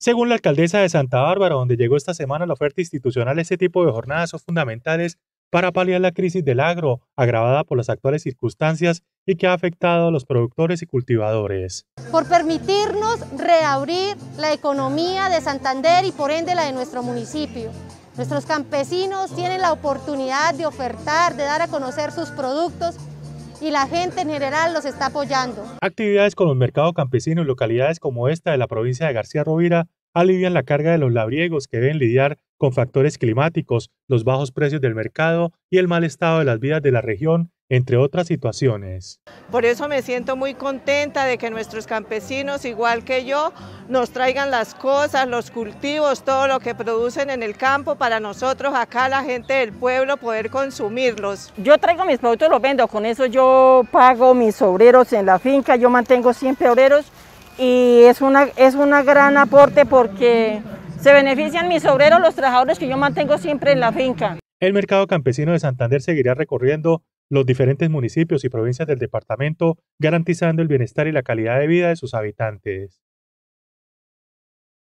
Según la alcaldesa de Santa Bárbara, donde llegó esta semana la oferta institucional, este tipo de jornadas son fundamentales para paliar la crisis del agro, agravada por las actuales circunstancias y que ha afectado a los productores y cultivadores. Por permitirnos reabrir la economía de Santander y por ende la de nuestro municipio. Nuestros campesinos tienen la oportunidad de ofertar, de dar a conocer sus productos y la gente en general los está apoyando. Actividades con los mercados campesinos en localidades como esta de la provincia de García Rovira alivian la carga de los labriegos que deben lidiar con factores climáticos, los bajos precios del mercado y el mal estado de las vidas de la región entre otras situaciones. Por eso me siento muy contenta de que nuestros campesinos, igual que yo, nos traigan las cosas, los cultivos, todo lo que producen en el campo para nosotros acá, la gente del pueblo, poder consumirlos. Yo traigo mis productos, los vendo, con eso yo pago mis obreros en la finca, yo mantengo siempre obreros y es una, es una gran aporte porque se benefician mis obreros, los trabajadores que yo mantengo siempre en la finca. El mercado campesino de Santander seguirá recorriendo los diferentes municipios y provincias del departamento, garantizando el bienestar y la calidad de vida de sus habitantes.